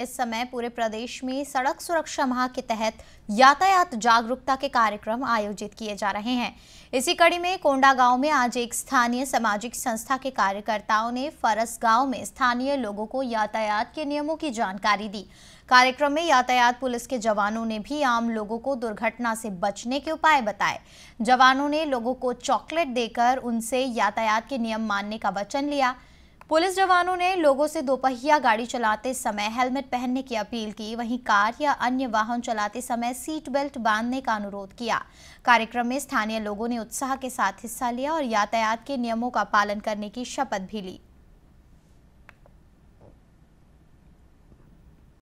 इस समय पूरे प्रदेश में सड़क सुरक्षा माह के तहत यातायात जागरूकता के कार्यक्रम आयोजित किए जा रहे हैं इसी कड़ी में कोंडा गांव में आज एक स्थानीय सामाजिक संस्था के कार्यकर्ताओं ने फरस गांव में स्थानीय लोगों को यातायात के नियमों की जानकारी दी कार्यक्रम में यातायात पुलिस के जवानों ने भी आम लोगों को दुर्घटना से बचने के उपाय बताए जवानों ने लोगों को चॉकलेट देकर उनसे यातायात के नियम मानने का वचन लिया पुलिस जवानों ने लोगों से दोपहिया गाड़ी चलाते समय हेलमेट पहनने की अपील की वहीं कार या अन्य वाहन चलाते समय सीट बेल्ट बांधने का अनुरोध किया कार्यक्रम में स्थानीय लोगों ने उत्साह के साथ हिस्सा लिया और यातायात के नियमों का पालन करने की शपथ भी ली